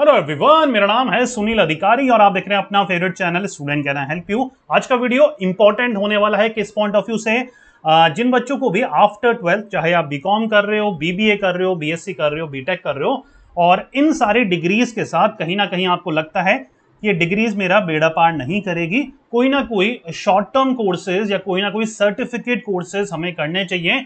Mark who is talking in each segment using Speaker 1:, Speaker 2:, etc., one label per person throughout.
Speaker 1: hello everyone मेरा नाम है सुनील अधिकारी और आप देख रहे हैं अपना favourite channel student can help you आज का वीडियो इंपॉर्टेंट होने वाला है किस पॉइंट ऑफ व्यू से जिन बच्चों को भी आफ्टर ट्वेल्थ चाहे आप बीकॉम कर रहे हो बीबीए कर रहे हो बीएससी कर रहे हो बीटेक कर रहे हो और इन सारी डिग्रीज के साथ कहीं ना कहीं आपको लगता है ये डिग्रीज मेरा बेड़ा पार नहीं करेगी कोई ना कोई शॉर्ट टर्म कोर्सेज या कोई ना कोई सर्टिफिकेट कोर्सेज हमें करने चाहिए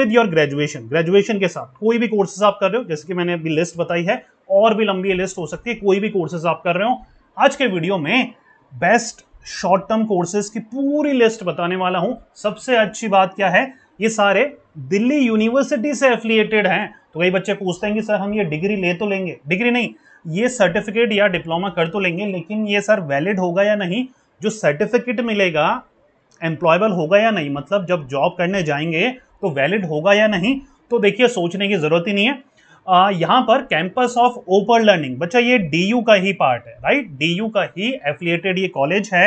Speaker 1: विद योर ग्रेजुएशन ग्रेजुएशन के साथ कोई भी कोर्सेज आप कर रहे हो जैसे कि मैंने अभी लिस्ट बताई है और भी लंबी लिस्ट हो सकती है कोई भी कोर्सेज आप कर रहे हो आज के वीडियो में बेस्ट शॉर्ट टर्म कोर्सेज की पूरी लिस्ट बताने वाला हूं सबसे अच्छी बात क्या है ये सारे दिल्ली यूनिवर्सिटी से एफिलिएटेड हैं तो कई बच्चे पूछते हैं कि सर हम ये डिग्री ले तो लेंगे डिग्री नहीं ये सर्टिफिकेट या डिप्लोमा कर तो लेंगे लेकिन ये सर वैलिड होगा या नहीं जो सर्टिफिकेट मिलेगा एम्प्लॉयबल होगा या नहीं मतलब जब जॉब करने जाएंगे तो वैलिड होगा या नहीं तो देखिए सोचने की ज़रूरत ही नहीं है यहाँ पर कैंपस ऑफ ओपन लर्निंग बच्चा ये डी का ही पार्ट है राइट डी का ही एफिलिएटेड ये कॉलेज है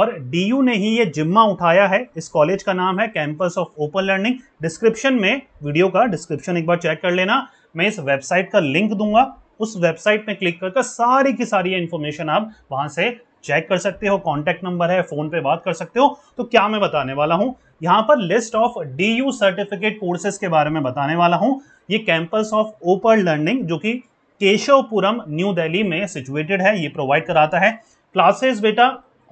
Speaker 1: और डीयू ने ही ये जिम्मा उठाया है इस कॉलेज का नाम है campus of open learning description में वीडियो का डिस्क्रिप्शन एक बार चेक कर लेना मैं इस वेबसाइट का लिंक दूंगा उस वेबसाइट में क्लिक करके सारी की सारी इंफॉर्मेशन आप वहां से चेक कर सकते हो कॉन्टैक्ट नंबर है फोन पे बात कर सकते हो तो क्या मैं बताने वाला हूं यहां पर list of D U certificate courses के बारे में बताने वाला हूँ ये कैंपस ऑफ ओपन लर्निंग जो कि केशवपुरम न्यू दिल्ली में सिचुएटेड है ये प्रोवाइड कराता है क्लासेस बेटा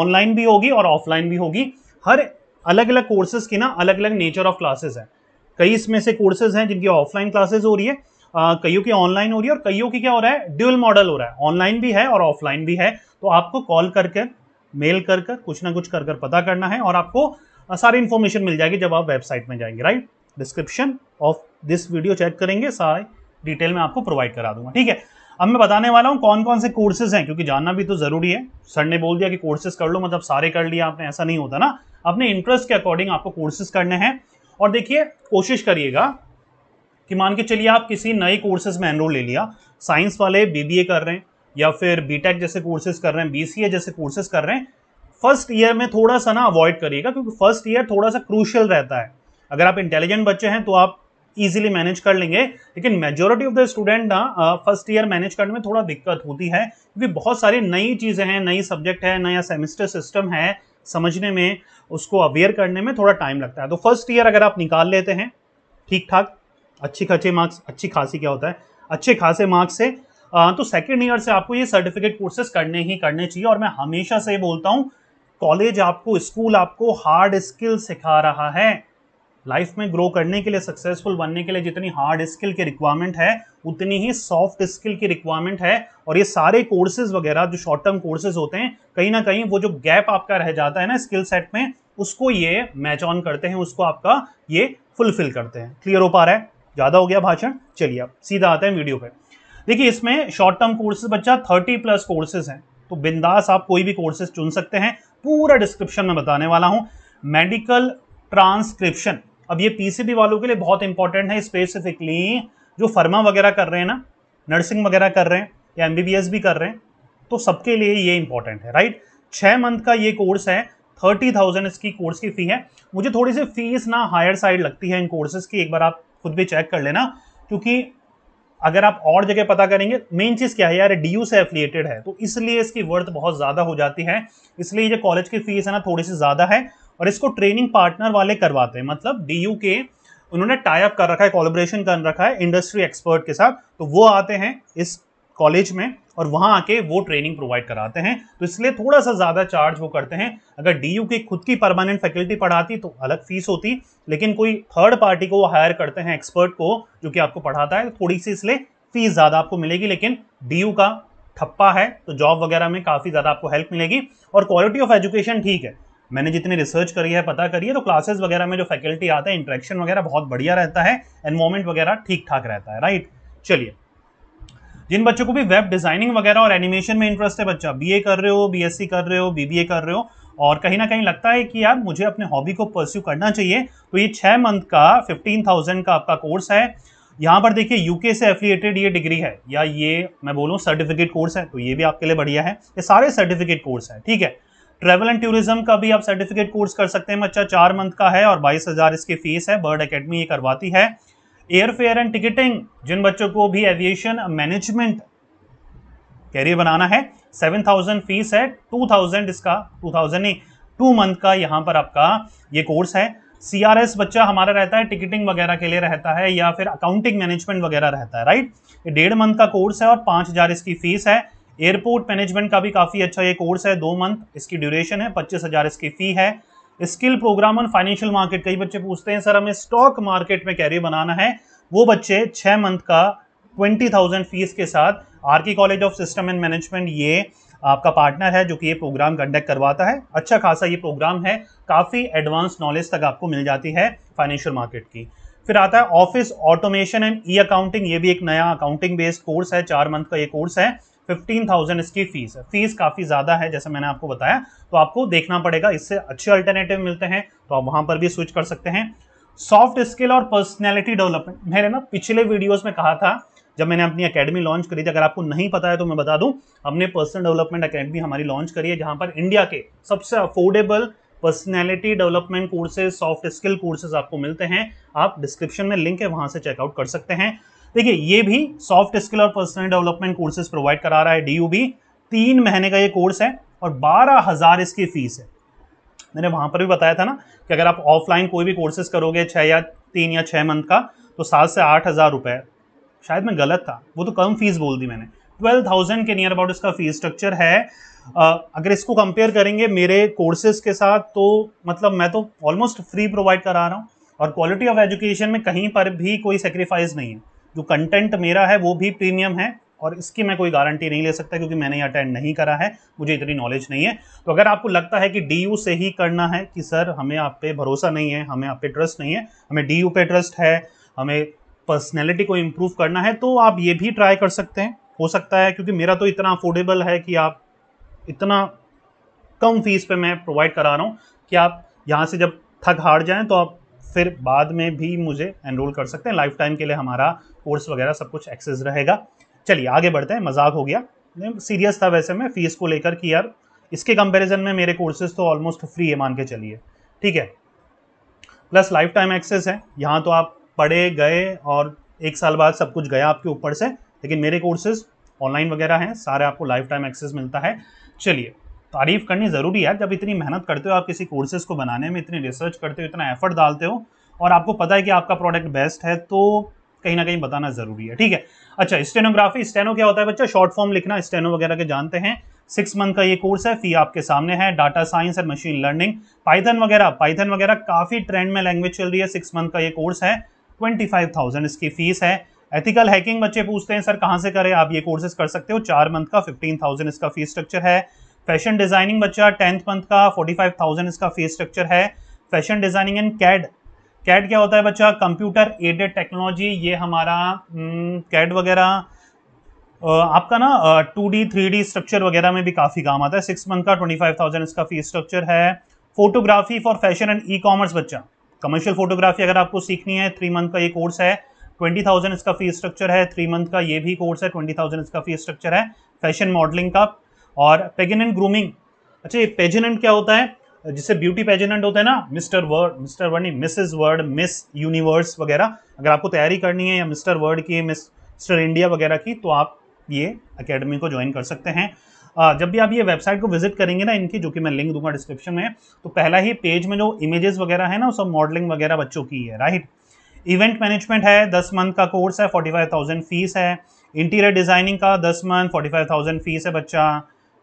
Speaker 1: ऑनलाइन भी होगी और ऑफलाइन भी होगी हर अलग अलग कोर्सेज की ना अलग अलग नेचर ऑफ क्लासेस है कई इसमें से कोर्सेज हैं जिनकी ऑफलाइन क्लासेज हो रही है कईयों की ऑनलाइन हो रही है और कईयों की क्या हो रहा है ड्यूअल मॉडल हो रहा है ऑनलाइन भी है और ऑफलाइन भी है तो आपको कॉल करके मेल कर कर कुछ ना कुछ कर कर पता करना है और आपको हाँ, सारी इन्फॉर्मेशन मिल जाएगी जब आप वेबसाइट में जाएंगे right description of this video check करेंगे सारे डिटेल में आपको प्रोवाइड करा दूंगा ठीक है अब मैं बताने वाला हूँ कौन कौन से कोर्सेज हैं क्योंकि जानना भी तो जरूरी है सर ने बोल दिया कि कोर्सेज कर लो मतलब सारे कर लिए आपने ऐसा नहीं होता ना अपने इंटरेस्ट के अकॉर्डिंग आपको कोर्सेज करने हैं और देखिए कोशिश करिएगा कि मान के चलिए आप किसी नए कोर्सेज में एनरोल ले लिया साइंस वाले बीबीए कर रहे हैं या फिर बीटेक जैसे कोर्सेज कर रहे हैं बीसीए जैसे कोर्सेज कर रहे हैं फर्स्ट ईयर में थोड़ा सा ना अवॉइड करिएगा क्योंकि फर्स्ट ईयर थोड़ा सा क्रूशियल रहता है अगर आप इंटेलिजेंट बच्चे हैं तो आप इजीली मैनेज कर लेंगे लेकिन मेजोरिटी ऑफ द स्टूडेंट ना फर्स्ट ईयर मैनेज करने में थोड़ा दिक्कत होती है क्योंकि बहुत सारी नई चीज़ें हैं नई सब्जेक्ट है नया सेमेस्टर सिस्टम है समझने में उसको अवेयर करने में थोड़ा टाइम लगता है तो फर्स्ट ईयर अगर आप निकाल लेते हैं ठीक ठाक अच्छी खासी मार्क्स अच्छी खासी क्या होता है अच्छे खासे मार्क्स से तो सेकेंड ईयर से आपको ये सर्टिफिकेट कोर्सेज करने ही करने चाहिए और मैं हमेशा से बोलता हूँ कॉलेज आपको स्कूल आपको हार्ड स्किल सिखा रहा है लाइफ में ग्रो करने के लिए सक्सेसफुल बनने के लिए जितनी हार्ड स्किल की रिक्वायरमेंट है उतनी ही सॉफ्ट स्किल की रिक्वायरमेंट है और ये सारे कोर्सेज वगैरह जो शॉर्ट टर्म कोर्सेज होते हैं कहीं ना कहीं वो जो गैप आपका रह जाता है ना स्किल सेट में उसको ये मैच ऑन करते हैं उसको आपका ये फुलफिल करते हैं क्लियर हो पा रहा है ज़्यादा हो गया भाषण चलिए अब सीधा आते हैं वीडियो पे देखिए इसमें शॉर्ट टर्म कोर्सेज बच्चा थर्टी प्लस कोर्सेज हैं तो बिंदास आप कोई भी कोर्सेज चुन सकते हैं पूरा डिस्क्रिप्शन में बताने वाला हूँ मेडिकल ट्रांसक्रिप्शन अब ये पीसीबी वालों के लिए बहुत इंपॉर्टेंट है स्पेसिफिकली जो फर्मा वगैरह कर रहे हैं ना नर्सिंग वगैरह कर रहे हैं या एमबीबीएस भी कर रहे हैं तो सबके लिए ये इंपॉर्टेंट है राइट छः मंथ का ये कोर्स है थर्टी थाउजेंड इसकी कोर्स की फ़ी है मुझे थोड़ी सी फीस ना हायर साइड लगती है इन कोर्सेज की एक बार आप खुद भी चेक कर लेना क्योंकि अगर आप और जगह पता करेंगे मेन चीज़ क्या है यार डी से एफिलियेटेड है तो इसलिए इसकी वर्थ बहुत ज़्यादा हो जाती है इसलिए ये कॉलेज की फीस है ना थोड़ी सी ज़्यादा है और इसको ट्रेनिंग पार्टनर वाले करवाते हैं मतलब डी के उन्होंने टाई अप कर रखा है कॉलेब्रेशन कर रखा है इंडस्ट्री एक्सपर्ट के साथ तो वो आते हैं इस कॉलेज में और वहाँ आके वो ट्रेनिंग प्रोवाइड कराते हैं तो इसलिए थोड़ा सा ज़्यादा चार्ज वो करते हैं अगर डी की खुद की परमानेंट फैकल्टी पढ़ाती तो अलग फीस होती लेकिन कोई थर्ड पार्टी को वो हायर करते हैं एक्सपर्ट को जो कि आपको पढ़ाता है तो थोड़ी सी इसलिए फीस ज़्यादा आपको मिलेगी लेकिन डी का ठप्पा है तो जॉब वगैरह में काफ़ी ज़्यादा आपको हेल्प मिलेगी और क्वालिटी ऑफ एजुकेशन ठीक है मैंने जितनी रिसर्च करी है पता करी है तो क्लासेस वगैरह में जो फैकल्टी आता है इंट्रैक्शन वगैरह बहुत बढ़िया रहता है एनवायरमेंट वगैरह ठीक ठाक रहता है राइट चलिए जिन बच्चों को भी वेब डिजाइनिंग वगैरह और एनिमेशन में इंटरेस्ट है बच्चा बीए कर रहे हो बीएससी कर रहे हो बीबीए कर रहे हो और कहीं ना कहीं लगता है कि यार मुझे अपने हॉबी को परस्यू करना चाहिए तो ये छः मंथ का फिफ्टीन थाउजेंड का आपका कोर्स है यहाँ पर देखिए यूके से एफिलिएटेड ये डिग्री है या ये मैं बोलूँ सर्टिफिकेट कोर्स है तो ये भी आपके लिए बढ़िया है ये सारे सर्टिफिकेट कोर्स है ठीक है ट्रेवल एंड टूरिज्म का भी आप सर्टिफिकेट कोर्स कर सकते हैं बच्चा चार मंथ का है और बाईस हज़ार इसकी फीस है बर्ड अकेडमी ये करवाती है एयरफेयर एंड टिकटिंग जिन बच्चों को भी एविएशन मैनेजमेंट कैरियर बनाना है सेवन थाउजेंड फीस है टू थाउजेंड इसका टू थाउजेंड नहीं टू मंथ का यहां पर आपका ये कोर्स है सीआरएस बच्चा हमारा रहता है टिकटिंग वगैरह के लिए रहता है या फिर अकाउंटिंग मैनेजमेंट वगैरह रहता है राइट डेढ़ मंथ का कोर्स है और पांच हज़ार इसकी फीस है एयरपोर्ट मैनेजमेंट का भी काफ़ी अच्छा ये कोर्स है दो मंथ इसकी ड्यूरेशन है पच्चीस हज़ार इसकी फ़ी है skill program on financial market कई बच्चे पूछते हैं सर हमें स्टॉक मार्केट में कैरियर बनाना है वो बच्चे छः मंथ का ट्वेंटी थाउजेंड फीस के साथ RK college of system and management ये आपका पार्टनर है जो कि ये प्रोग्राम कंडक्ट करवाता है अच्छा खासा ये प्रोग्राम है काफ़ी एडवांस नॉलेज तक आपको मिल जाती है फाइनेंशियल मार्केट की फिर आता है office automation and e accounting ये भी एक नया अकाउंटिंग बेस्ड कोर्स है चार मंथ का ये कोर्स है फिफ्टीन थाउजेंड इसकी फीस है फीस काफ़ी ज़्यादा है जैसे मैंने आपको बताया तो आपको देखना पड़ेगा इससे अच्छे अल्टरनेटिव मिलते हैं तो आप वहां पर भी स्विच कर सकते हैं सॉफ्ट स्किल और पर्सनैलिटी डेवलपमेंट मैंने ना पिछले वीडियोज़ में कहा था जब मैंने अपनी अकेडमी लॉन्च करी थी अगर आपको नहीं पता है तो मैं बता दूं हमने पर्सनल डेवलपमेंट अकेडमी हमारी लॉन्च करी है जहां पर इंडिया के सबसे affordable personality development courses soft skill courses आपको मिलते हैं आप डिस्क्रिप्शन में लिंक है वहां से चेकआउट कर सकते हैं देखिए ये भी सॉफ्ट स्किल और पर्सनल डेवलपमेंट कोर्सेज प्रोवाइड करा रहा है डी भी तीन महीने का ये कोर्स है और बारह हज़ार इसकी फीस है मैंने वहां पर भी बताया था ना कि अगर आप ऑफलाइन कोई भी कोर्सेज करोगे छः या तीन या छः मंथ का तो सात से आठ हज़ार रुपये शायद मैं गलत था वो तो कम फीस बोल दी मैंने ट्वेल्व थाउजेंड के नियर अबाउट इसका फीस स्ट्रक्चर है अगर इसको कंपेयर करेंगे मेरे कोर्सेज के साथ तो मतलब मैं तो ऑलमोस्ट फ्री प्रोवाइड करा रहा हूँ और क्वालिटी ऑफ एजुकेशन में कहीं पर भी कोई सेक्रीफाइस नहीं है जो कंटेंट मेरा है वो भी प्रीमियम है और इसकी मैं कोई गारंटी नहीं ले सकता क्योंकि मैंने ये अटेंड नहीं करा है मुझे इतनी नॉलेज नहीं है तो अगर आपको लगता है कि डी से ही करना है कि सर हमें आप पे भरोसा नहीं है हमें आप पे ट्रस्ट नहीं है हमें डी पे ट्रस्ट है हमें पर्सनैलिटी को इम्प्रूव करना है तो आप ये भी ट्राई कर सकते हैं हो सकता है क्योंकि मेरा तो इतना अफोर्डेबल है कि आप इतना कम फीस पे मैं प्रोवाइड करा रहा हूँ कि आप यहाँ से जब थक हार जाएं तो आप फिर बाद में भी मुझे एनरोल कर सकते हैं लाइफ टाइम के लिए हमारा कोर्स वगैरह सब कुछ एक्सेस रहेगा चलिए आगे बढ़ते हैं मजाक हो गया सीरियस था वैसे मैं फीस को लेकर कि यार इसके कंपैरिजन में मेरे कोर्सेज तो ऑलमोस्ट फ्री है मान के चलिए ठीक है प्लस लाइफ टाइम एक्सेस है यहाँ तो आप पढ़े गए और एक साल बाद सब कुछ गया आपके ऊपर से लेकिन मेरे कोर्सेज ऑनलाइन वगैरह हैं सारे आपको लाइफ टाइम एक्सेस मिलता है चलिए तारीफ करनी ज़रूरी है जब इतनी मेहनत करते हो आप किसी कोर्सेज को बनाने में इतनी रिसर्च करते हो इतना एफर्ट डालते हो और आपको पता है कि आपका प्रोडक्ट बेस्ट है तो कहीं ना कहीं बताना ज़रूरी है ठीक है अच्छा स्टेनोग्राफी स्टेनो क्या होता है बच्चा शॉर्ट फॉर्म लिखना स्टेनो वगैरह के जानते हैं सिक्स मंथ का ये कोर्स है फी आपके सामने है data science and machine learning Python वगैरह पाइथन वगैरह काफ़ी ट्रेंड में लैंग्वेज चल रही है सिक्स मंथ का ये कोर्स है ट्वेंटी फाइव थाउजेंड इसकी फीस है एथिकल हैकिंग बच्चे पूछते हैं सर कहाँ से करें आप ये कोर्सेज कर सकते हो चार मंथ का फिफ्टीन थाउजेंड इसका फीस स्ट्रक्चर है फैशन डिजाइनिंग बच्चा टेंथ मंथ का फोर्टी फाइव थाउजेंड इसका फीस स्ट्रक्चर है fashion designing and CAD CAD क्या होता है बच्चा कंप्यूटर एडेड टेक्नोलॉजी ये हमारा हम्म, कैड वगैरह आपका ना two D three D structure वगैरह में भी काफ़ी काम आता है सिक्स मंथ का ट्वेंटी फाइव थाउजेंड इसका फीस स्ट्रक्चर है photography for fashion and e commerce बच्चा कमर्शियल फोटोग्राफी अगर आपको सीखनी है थ्री मंथ का ये कोर्स है ट्वेंटी थाउजेंड इसका फीस स्ट्रक्चर है थ्री मंथ का ये भी कोर्स है ट्वेंटी थाउजेंड इसका फीस स्ट्रक्चर है फैशन मॉडलिंग का और पेगनेंट ग्रूमिंग अच्छा ये पेजेनेंट क्या होता है जिसे ब्यूटी पेजेनेंट होता है ना मिस्टर वर्ड मिस्टर वर्ड नहीं मिसेज वर्ड मिस यूनिवर्स वगैरह अगर आपको तैयारी करनी है या मिस्टर वर्ड की मिस मिस्टर इंडिया वगैरह की तो आप ये अकेडमी को ज्वाइन कर सकते हैं जब भी आप ये वेबसाइट को विजिट करेंगे ना इनकी जो कि मैं लिंक दूंगा डिस्क्रिप्शन में तो पहला ही पेज में जो इमेजेस वगैरह है ना सब मॉडलिंग वगैरह बच्चों की है राइट इवेंट मैनेजमेंट है दस मंथ का कोर्स है फोर्टी फाइव थाउजेंड फीस है इंटीरियर डिजाइनिंग का दस month forty five thousand fees है बच्चा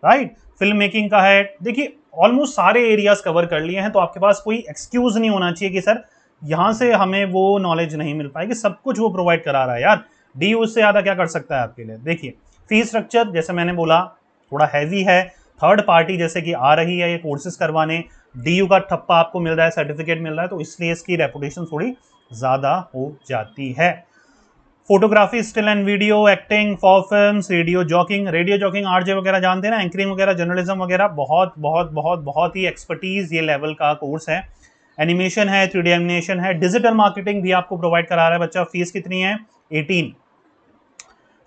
Speaker 1: राइट फिल्म मेकिंग का है देखिए ऑलमोस्ट सारे एरियाज कवर कर लिए हैं तो आपके पास कोई एक्सक्यूज नहीं होना चाहिए कि सर यहाँ से हमें वो नॉलेज नहीं मिल पाएगी सब कुछ वो प्रोवाइड करा रहा है यार डी उससे ज़्यादा क्या कर सकता है आपके लिए देखिए फी स्ट्रक्चर जैसे मैंने बोला थोड़ा हैवी है थर्ड पार्टी जैसे कि आ रही है ये कोर्सेज करवाने डी का ठप्पा आपको मिल रहा है सर्टिफिकेट मिल रहा है तो इसलिए इसकी रेपुटेशन थोड़ी ज़्यादा हो जाती है photography still and video acting for film radio jockeying radio jockeying R J वगैरह जानते हैं ना एंकरिंग वगैरह जर्नलिज्म वगैरह बहुत बहुत बहुत बहुत ही एक्सपर्टीज़ ये लेवल का कोर्स है एनिमेशन है थ्री डी एनिमेशन है डिजिटल मार्केटिंग भी आपको प्रोवाइड करा रहा है बच्चा फीस कितनी है eighteen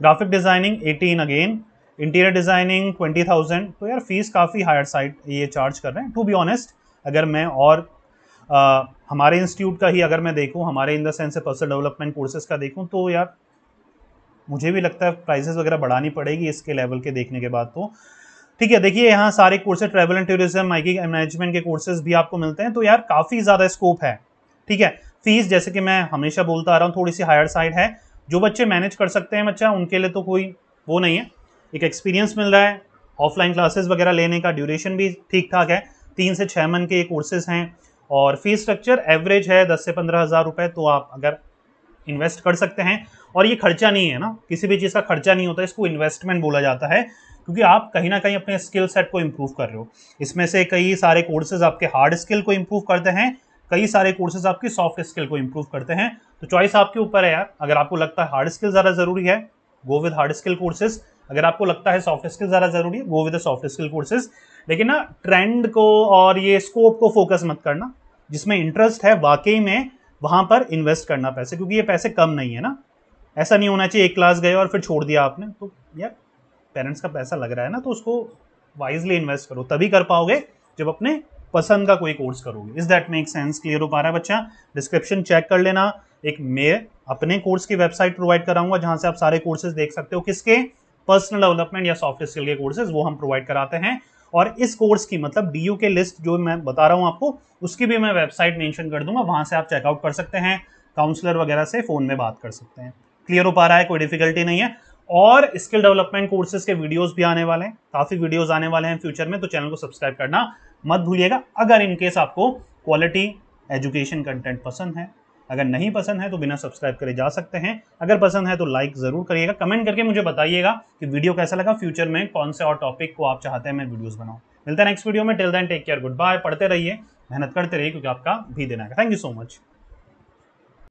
Speaker 1: graphic designing eighteen again interior designing twenty thousand तो यार फीस काफ़ी हायर साइड ये चार्ज कर रहे हैं टू बी ऑनेस्ट अगर मैं और आ, हमारे इंस्टीट्यूट का ही अगर मैं देखूँ हमारे in the sense personal development courses का देखूँ तो यार मुझे भी लगता है प्राइसेस वगैरह बढ़ानी पड़ेगी इसके लेवल के देखने के बाद तो ठीक है देखिए यहाँ सारे courses travel and tourism making management के कोर्सेज भी आपको मिलते हैं तो यार काफ़ी ज़्यादा स्कोप है ठीक है फीस जैसे कि मैं हमेशा बोलता आ रहा हूँ थोड़ी सी हायर साइड है जो बच्चे मैनेज कर सकते हैं बच्चा उनके लिए तो कोई वो नहीं है एक एक्सपीरियंस मिल रहा है ऑफलाइन क्लासेस वगैरह लेने का ड्यूरेशन भी ठीक ठाक है तीन से छः मन के ये कोर्सेज हैं और फीस स्ट्रक्चर एवरेज है दस से पंद्रह हज़ार रुपये तो आप अगर इन्वेस्ट कर सकते हैं और ये खर्चा नहीं है ना किसी भी चीज़ का खर्चा नहीं होता इसको इन्वेस्टमेंट बोला जाता है क्योंकि आप कहीं ना कहीं अपने स्किल सेट को इम्प्रूव कर रहे हो इसमें से कई सारे कोर्सेज आपके हार्ड स्किल को इम्प्रूव करते हैं कई सारे कोर्सेज आपकी सॉफ्ट स्किल को इम्प्रूव करते हैं तो चॉइस आपके ऊपर है यार अगर आपको लगता है हार्ड स्किल ज़्यादा ज़रूरी है go with hard skill courses अगर आपको लगता है सॉफ्ट स्किल ज़्यादा ज़रूरी है go with soft skill courses लेकिन ना ट्रेंड को और ये स्कोप को फोकस मत करना जिसमें इंटरेस्ट है वाकई में वहां पर इन्वेस्ट करना पैसे क्योंकि ये पैसे कम नहीं है ना ऐसा नहीं होना चाहिए एक क्लास गए और फिर छोड़ दिया आपने तो यार पेरेंट्स का पैसा लग रहा है ना तो उसको वाइजली इन्वेस्ट करो तभी कर पाओगे जब अपने पसंद का कोई कोर्स करोगे is that make sense clear हो पा रहा है बच्चा डिस्क्रिप्शन चेक कर लेना एक मैं अपने कोर्स की वेबसाइट प्रोवाइड कराऊंगा जहां से आप सारे कोर्सेज देख सकते हो किसके पर्सनल डेवलपमेंट या सॉफ्ट स्किल के कोर्सेज वो हम प्रोवाइड कराते हैं और इस कोर्स की मतलब डी के लिस्ट जो मैं बता रहा हूँ आपको उसकी भी मैं वेबसाइट मैंशन कर दूंगा वहाँ से आप चेकआउट कर सकते हैं काउंसलर वगैरह से फ़ोन में बात कर सकते हैं क्लियर हो पा रहा है कोई डिफिकल्टी नहीं है और स्किल डेवलपमेंट कोर्सेज के वीडियोस भी आने वाले हैं काफ़ी वीडियोस आने वाले हैं फ्यूचर में तो चैनल को सब्सक्राइब करना मत भूलिएगा अगर इनकेस आपको क्वालिटी एजुकेशन कंटेंट पसंद है अगर नहीं पसंद है तो बिना सब्सक्राइब करे जा सकते हैं अगर पसंद है तो लाइक ज़रूर करिएगा कमेंट करके मुझे बताइएगा कि वीडियो कैसा लगा फ्यूचर में कौन से और टॉपिक को आप चाहते हैं मैं वीडियोज़ बनाऊँ मिलता है नेक्स्ट वीडियो में till then take care goodbye पढ़ते रहिए मेहनत करते रहिए क्योंकि आपका भी देना है थैंक यू सो मच